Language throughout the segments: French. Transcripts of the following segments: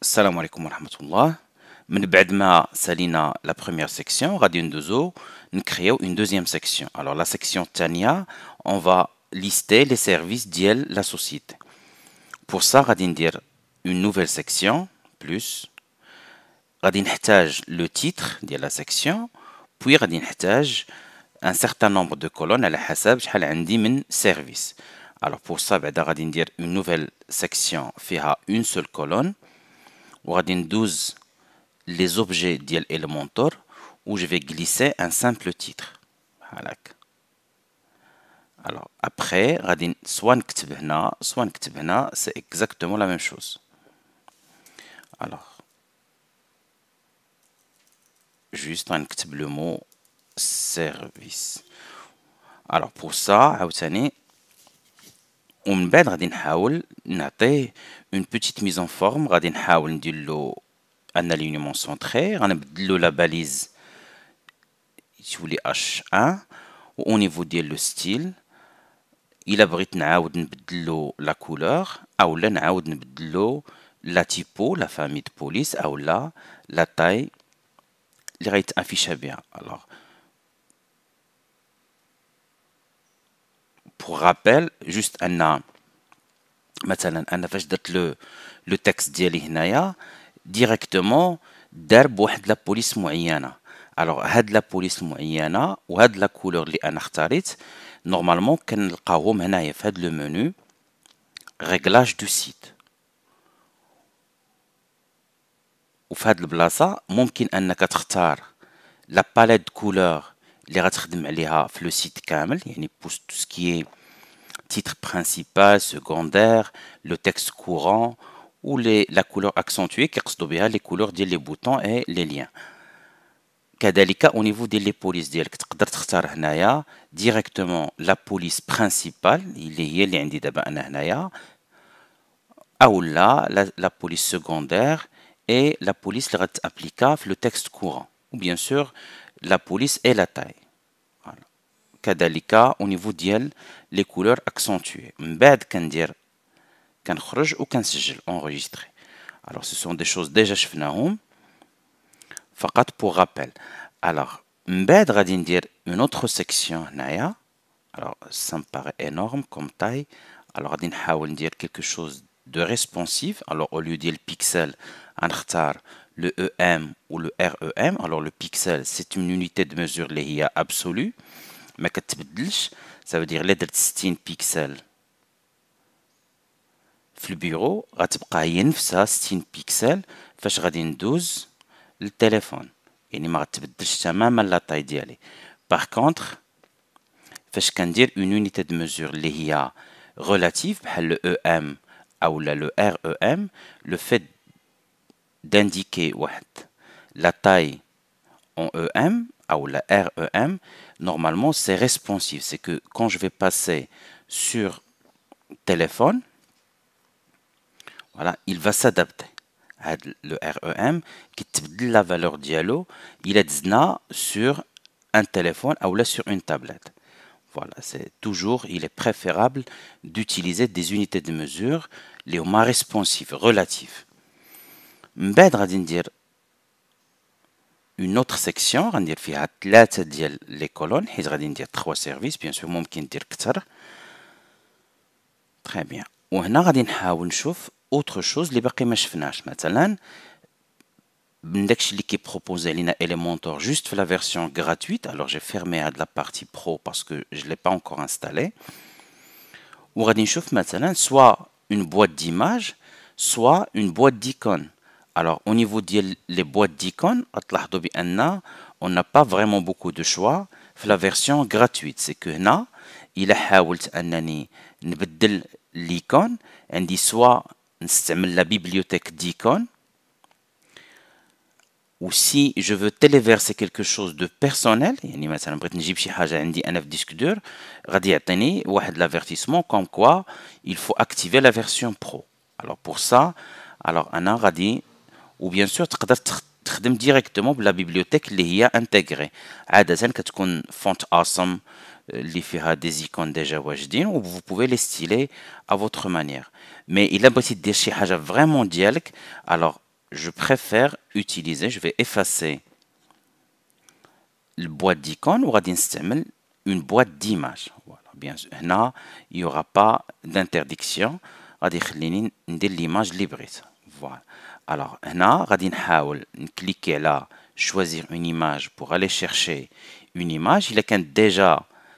Salam alaikum wa rahmatullahi. Maintenant que je la première section, nous créons une deuxième section. Alors, la section Tania, on va lister les services de la société. Pour ça, nous allons dire une nouvelle section, plus. Nous allons le titre de la section. Puis nous allons un certain nombre de colonnes à la chasse pour les services. Alors, pour ça, nous ben, allons dire une nouvelle section une seule colonne radine 12, les objets d'iel et le mentor, je vais glisser un simple titre. alors, après radine, soit qu'quittera, c'est exactement la même chose. alors, juste un petit mot, service. alors, pour ça, à on m'a fait une petite mise en forme, on a fait un alignement centré, on a fait la balise H1, on a évolué le style, on a élaboré la couleur, on a fait la typo, la famille de police, on a fait la taille, on a fait l'affichage bien. بور رابيل جوست ان مثلا انا فاش درت لو لو تكست ديالي هنايا ديريكتومون دار بواحد لا بوليس معينه الوغ هاد لا بوليس معينه وهاد لا كولور اللي انا اختاريت نورمالمون كنلقاهم هنايا في هاد لو منو ريغلاج دو سيت وفي هاد البلاصه ممكن انك تختار لا باليت كولور le site عليها في لو سيت كامل tout ce qui est titre principal, secondaire, le texte courant ou les, la couleur accentuée qui est les couleurs des les boutons et les liens. كذلك au niveau des polices directes, directement la police principale il y a les indices de la, police secondaire et la police rat le texte courant ou bien sûr la police et la taille. Voilà. au niveau d'iel les couleurs accentuées. من بعد ou كنخرج sigil enregistré Alors ce sont des choses déjà شفناهم فقط pour rappel. Alors mbed dire dire une autre section naya. Alors ça me paraît énorme comme taille. Alors غادي نحاول quelque chose de responsive, alors au lieu de dire le pixel on va le EM ou le REM, alors le pixel c'est une unité de mesure qui absolue mais qui tu ça veut dire les 60 pixels le bureau vont rester à 60 pixels fais je le téléphone donc ça ne change pas du par contre je veux dire une unité de mesure qui relative, le EM ou le REM, le fait d'indiquer la taille en EM ou la REM, normalement c'est responsive. C'est que quand je vais passer sur téléphone, voilà, il va s'adapter. Le REM qui la valeur dialo, il est sur un téléphone ou là sur une tablette. Voilà, c'est toujours, il est préférable d'utiliser des unités de mesure les moins responsives, relatives. une autre section les colonnes trois services bien sûr dire que ça très bien essayer autre chose les L'ex qui est proposé Elementor juste la version gratuite. Alors j'ai fermé à de la partie pro parce que je ne l'ai pas encore installé. Ou Radinchouf maintenant, soit une boîte d'images, soit une boîte d'icônes. Alors au niveau des les boîtes d'icônes, on n'a pas vraiment beaucoup de choix. La version gratuite, c'est que là, il a essayé de l'icône, soit la bibliothèque d'icônes, ou si je veux téléverser quelque chose de personnel, yani مثلا بغيت نجيب شي حاجه عندي انا في ديسك دور غادي يعطيني واحد لافيرتيسمون كوم كوا il faut activer la version pro. Alors pour ça, alors انا غادي ou bien sûr تقدر تخدم directement بلا bibliothèque اللي هي انتغري. عاده كتكون فونت awesome اللي euh, فيها des icônes déjà واجدين و vous pouvez les styler à votre manière. Mais il a بغيتي de شي حاجه vraiment ديالك alors je préfère utiliser, je vais effacer le boîte d'icônes ou une boîte d'image. Voilà, bien sûr. il n'y aura pas d'interdiction. l'image libre. Voilà. Alors, là, cliquez là, choisir une image pour aller chercher une image. Il est déjà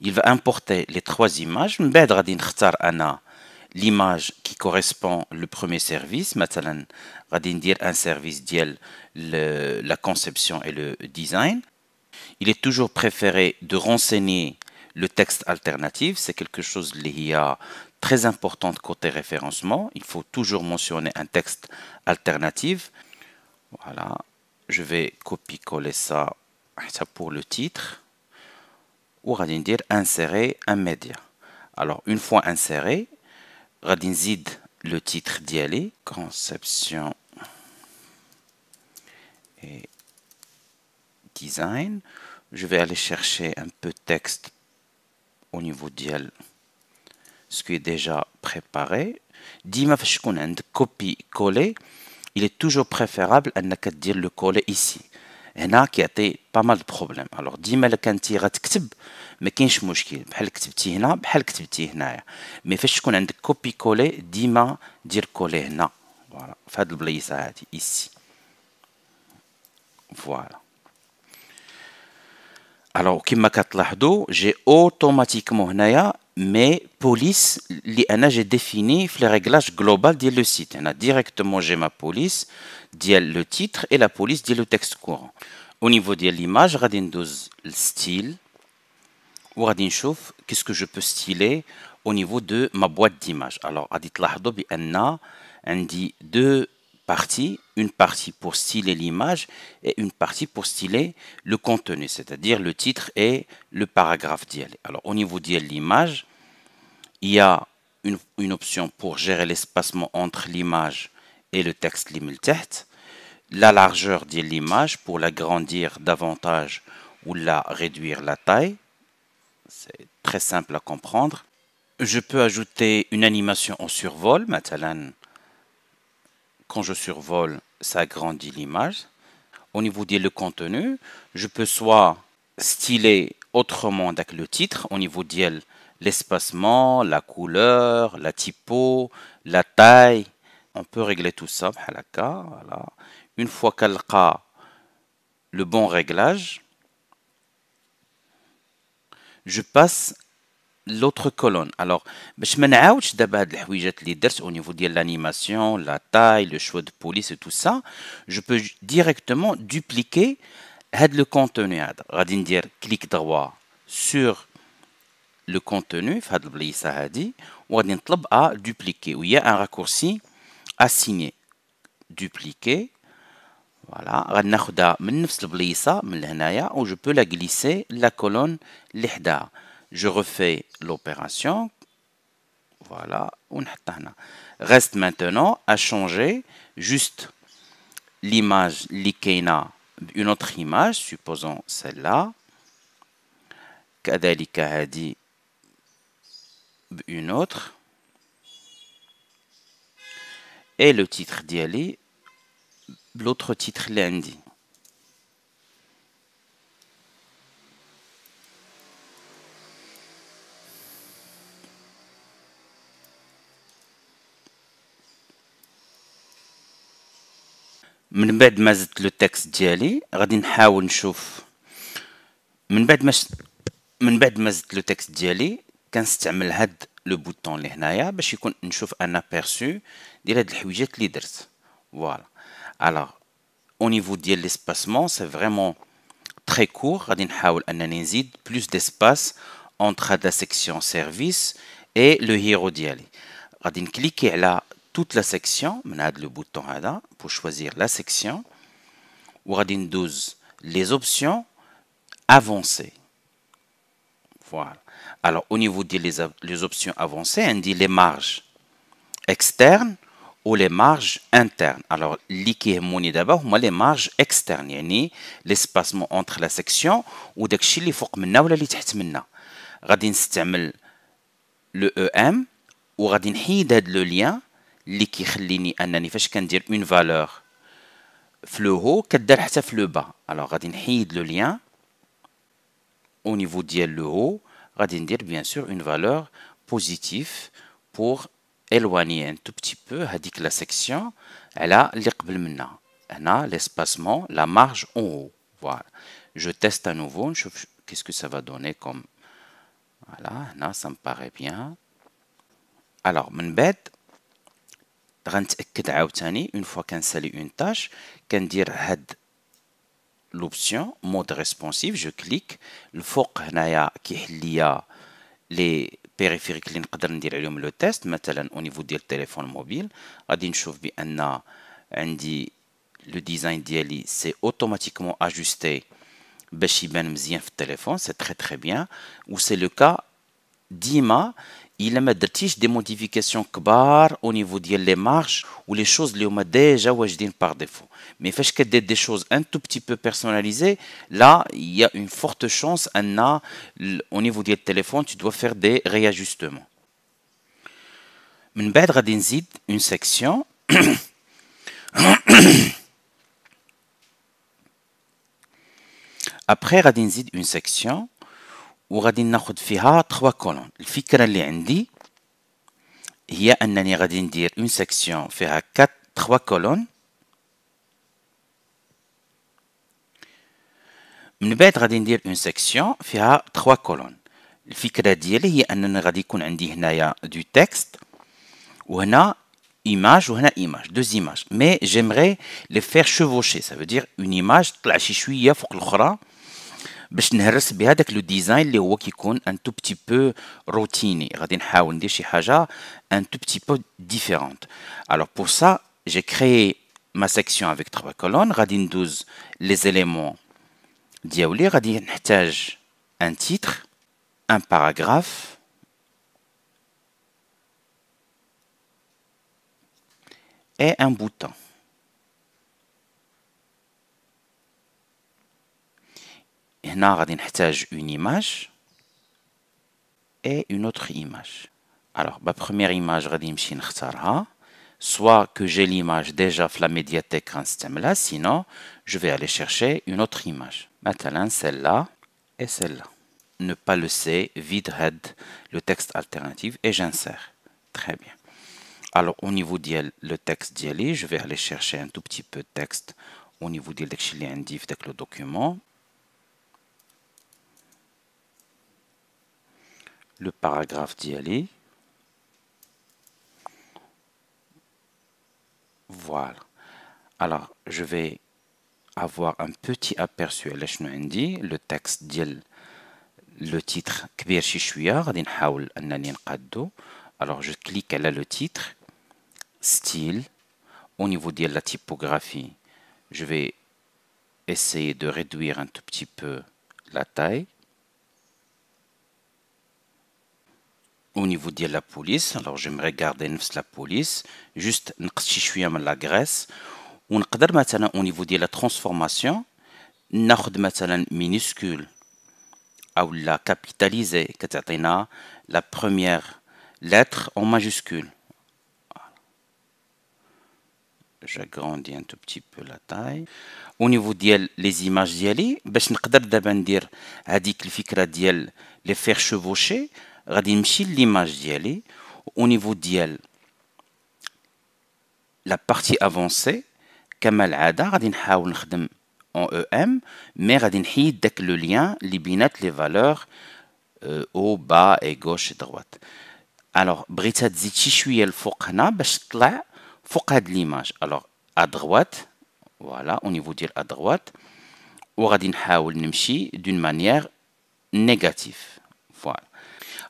il va importer les trois images. l'image qui correspond le premier service, مثلا غادي un service d'IEL, la conception et le design. Il est toujours préféré de renseigner le texte alternatif, c'est quelque chose qui est très important côté référencement, il faut toujours mentionner un texte alternatif. Voilà, je vais copier-coller ça pour le titre ou radin dire insérer un média. Alors une fois inséré, غادي le titre ديالي conception et design. Je vais aller chercher un peu de texte au niveau d'IEL ce qui est déjà préparé. Dima copie copie, coller, il est toujours préférable à dire le coller ici. هنا كيعطي با مال بروبليم الوغ ديما الا كنتي غتكتب ما كاينش مشكل بحال كتبتي هنا بحال كتبتي هنايا مي فاش تكون عندك كوبي كولي ديما دير كولي هنا فوالا في هاد البلايصه هادي ايسي فوالا الوغ كيما كتلاحظوا جي اوتوماتيكمون هنايا mais police j'ai défini les réglages global le site a directement j'ai ma police le titre et la police dit le texte courant au niveau de l'image radin le style ou radin qu'est-ce que je peux styler au niveau de ma boîte d'image alors radit lahdo bi anna deux parties une partie pour styler l'image et une partie pour styler le contenu, c'est-à-dire le titre et le paragraphe d'IL. Alors au niveau d'IL, l'image, il y a une, option pour gérer l'espacement entre l'image et le texte texte. La largeur de l'image pour l'agrandir davantage ou la réduire la taille. C'est très simple à comprendre. Je peux ajouter une animation en survol, مثلا je survole, ça agrandit l'image. Au niveau du contenu, je peux soit styler autrement avec le titre, au niveau de l'espacement, la couleur, la typo, la taille. On peut régler tout ça. Voilà. Une fois qu'elle a le bon réglage, je passe l'autre colonne. Alors, je ما نعاودش دابا هاد الحويجات اللي درت au niveau de l'animation, la taille, le choix de police et tout ça, je peux directement dupliquer le contenu radin غادي ندير clic droit sur le contenu في هاد البليصه هادي a نطلب il y a un raccourci assigné. Dupliquer Voilà, je من نفس البليصه من لهنايا و je peux la glisser la colonne اللي je refais l'opération. Voilà. Reste maintenant à changer juste l'image l'ikena, une autre image, supposons celle-là. Kadalika une autre. Et le titre d'Yali, l'autre titre lundi. من بعد ما زدت لو تكست ديالي غادي نحاول نشوف من بعد ما ش... من بعد ما زدت لو تكست ديالي كنستعمل هاد لو بوتون اللي هنايا باش يكون نشوف انا بيرسو ديال هاد الحويجات اللي درت فوالا الوغ او نيفو ديال ليسباسمون سي فريمون au كور غادي نحاول انني نزيد très ديسباس plus هاد لا سيكسيون سيرفيس service لو هيرو ديالي غادي نكليكي على toute la section on a le bouton pour choisir la section Radin 12 les options avancées voilà alors au niveau des les, options avancées on hein, dit les marges externes ou les marges internes alors est moni d'abord. Moi les marges externes يعني l'espacement entre la section ou اللي فوق ou ولا اللي تحت منا le EM ou نحيد هذا le lien L'équipe, dire une valeur le haut le bas. Alors, on va le lien au niveau du haut. On va dire bien sûr une valeur positive pour éloigner un tout petit peu. On que la section elle là. On a l'espacement, la marge en haut. Je teste à nouveau. Qu'est-ce que ça va donner comme. Voilà, ça me paraît bien. Alors, on va une fois que j'ai fait une tâche, j'appuie sur l'option mode responsif je clique sur le bouton sur lequel il y a les périphériques que l'on peut faire le test. maintenant au niveau du téléphone mobile, on va voir que le design est automatiquement ajusté pour qu'il soit bien sur le téléphone. C'est très très bien. Ou c'est le cas d'IMA il a des modifications kbar au niveau des marches ou les choses les déjà par défaut mais faites que des choses un tout petit peu personnalisées là il y a une forte chance a au niveau du téléphone tu dois faire des réajustements Une vais غادي une section. Après, غادي une section وغادي ناخد فيها تخوا كولون الفكره اللي عندي هي انني غادي ندير اون سيكسيون فيها 4 3 كولون من بعد غادي ندير اون سيكسيون فيها 3 كولون الفكره ديالي هي انني غادي يكون عندي هنايا دو تكست وهنا ايماج ou هنا image deux images mais j'aimerais les faire chevaucher ça دير اون ايماج تطلع شي شويه فوق الاخرى Je vais vous montrer que le design est un peu routiné. Je vais vous montrer une chose un peu différente. Alors, pour ça, j'ai créé ma section avec trois colonnes. Je vais vous les éléments. Je vais vous montrer un titre, un paragraphe et un bouton. une image image une autre image image. ma première image première image, غادي نمشي نختارها soit que j'ai l'image déjà dans la médiathèque là sinon je vais aller chercher une autre image. Maintenant, celle-là et celle-là. Ne pas le vide le texte alternatif et j'insère. Très bien. Alors, au niveau du le texte je vais aller chercher un tout petit peu de texte au niveau du avec le document. le paragraphe d'y aller. Voilà. Alors, je vais avoir un petit aperçu à dit le texte d'il, le titre كبير Alors, je clique là le titre, style, au niveau de la typographie, je vais essayer de réduire un tout petit peu la taille. au niveau de la police, alors j'aimerais garder la police, juste نقصي شويه la Grèce ونقدر مثلا au niveau de la transformation ناخذ مثلا minuscule ou la capitaliser c'est-à-dire la première lettre en majuscule. J'agrandis un tout petit peu la taille. Au niveau des les images d'Yali, je vais dire, les faire chevaucher. On va mettre l'image au niveau la partie avancée. Comme on va en EM, mais le lien libinat les valeurs euh, haut, bas et gauche et droite. Alors, on va l'image à droite. Voilà, au niveau à droite. On va d'une manière négative. Voilà.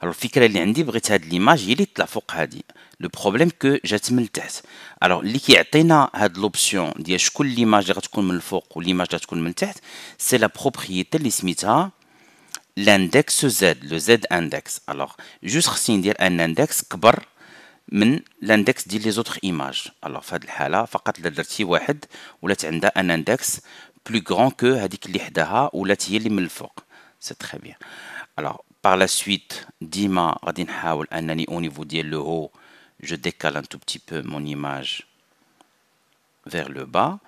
الو الفكره اللي عندي بغيت هاد ليماج هي اللي تطلع فوق هادي لو بروبليم كو جات من التحت الو اللي كيعطينا هاد لوبسيون ديال شكون ليماج اللي غتكون من الفوق وليماج اللي غتكون من التحت سي لا بروبريتي اللي سميتها لاندكس Z, لو Z اندكس Alors, جوست خصني ندير ان اندكس كبر من لاندكس ديال لي زوتر ايماج Alors, في هاد الحالة فقط إلا درتي واحد ولات عندها ان اندكس بلو grand كو هذيك اللي حداها ولات هي اللي من الفوق. سي très bien. Alors, par la suite Dima au niveau le haut je décale un tout petit peu mon image vers le bas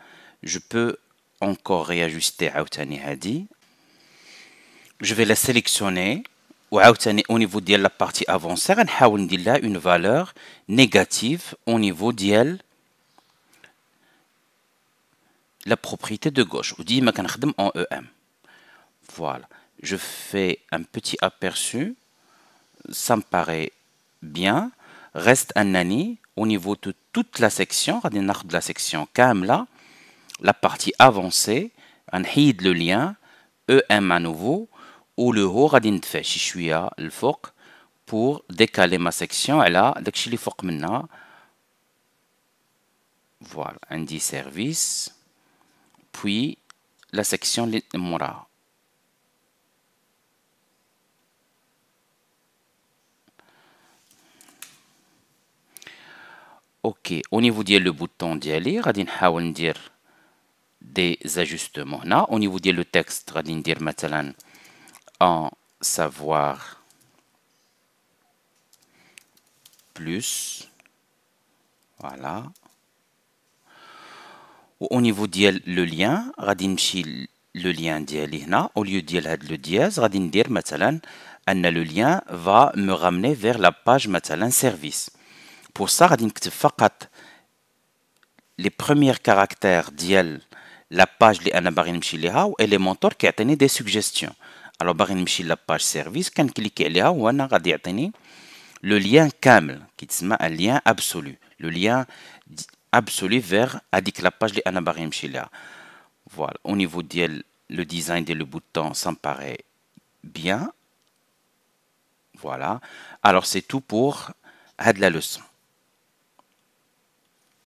je peux encore réajuster Hadi. je vais la sélectionner ou عاوتاني au niveau la partie avancée غنحاول dit là une valeur négative au niveau de la propriété de gauche ou dit en EM voilà je fais un petit aperçu, ça me paraît bien, reste un nani au niveau de toute la section, de la section là. la partie avancée, Un hide le lien, EM à nouveau, ou le haut, radin fait, je le foc, pour décaler ma section, et là, dès que maintenant, voilà, un dit service, puis la section Mora. OK. Au niveau du bouton d'aller, on va faire des ajustements. au niveau du texte, on va dire, en savoir plus. Voilà. Au niveau du le lien, on va le lien d'aller Au lieu de dire le dièse, on va dire, que le lien va me ramener vers la page, service. Pour ça, nous les premiers caractères de la page que nous avons et les mentors qui ont des suggestions. Alors, nous avons la page service, quand avons sur la page, et le lien KAML, qui est un lien absolu. Le lien absolu vers la page que nous avons. Voilà, au niveau de la le design et le bouton paraît bien. Voilà, alors c'est tout pour la leçon.